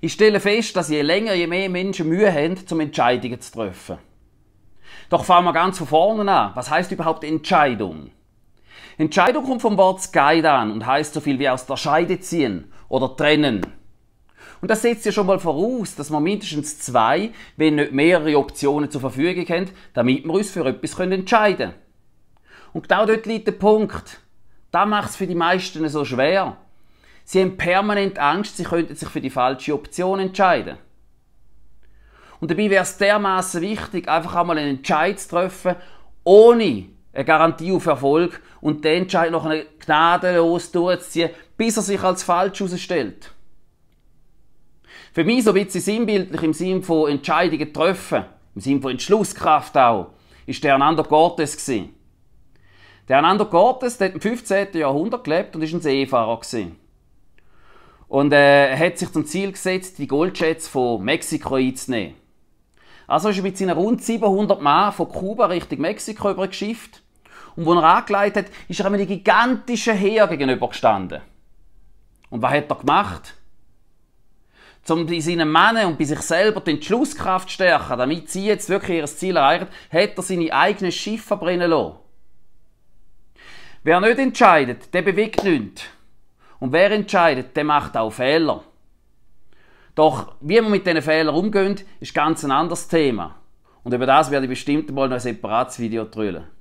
Ich stelle fest, dass je länger, je mehr Menschen Mühe haben, um Entscheidungen zu treffen. Doch fangen wir ganz von vorne an. Was heißt überhaupt Entscheidung? Entscheidung kommt vom Wort an und heißt so viel wie aus der Scheide ziehen oder trennen. Und das setzt ja schon mal voraus, dass man mindestens zwei, wenn nicht mehrere Optionen zur Verfügung haben, damit wir uns für etwas entscheiden können. Und genau dort liegt der Punkt. Da macht es für die meisten so schwer. Sie haben permanent Angst, sie könnten sich für die falsche Option entscheiden. Und dabei wäre es dermaßen wichtig, einfach einmal einen Entscheid zu treffen, ohne eine Garantie auf Erfolg und den Entscheid noch eine gnadenlos durchzuziehen, bis er sich als falsch herausstellt. Für mich so ein bisschen sinnbildlich im Sinn von Entscheidungen treffen, im Sinn von Entschlusskraft auch, ist der Hernando Cortes Der Hernando Cortes, hat im 15. Jahrhundert gelebt und ist ein Seefahrer gewesen und äh, hat sich zum Ziel gesetzt, die Goldschätze von Mexiko einzunehmen. Also ist er mit seinen rund 700 Mann von Kuba Richtung Mexiko übergeschifft und wo er angeleitet hat, ist er einem gigantischen Heer gegenübergestanden. Und was hat er gemacht? um bei seinen Männern und bei sich selber die Entschlusskraft zu stärken, damit sie jetzt wirklich ihr Ziel erreichen, hat er seine eigenen Schiffe verbrennen lassen. Wer nicht entscheidet, der bewegt nichts. Und wer entscheidet, der macht auch Fehler. Doch wie man mit diesen Fehlern umgeht, ist ganz ein anderes Thema. Und über das werde ich bestimmt mal noch ein separates Video drüllen.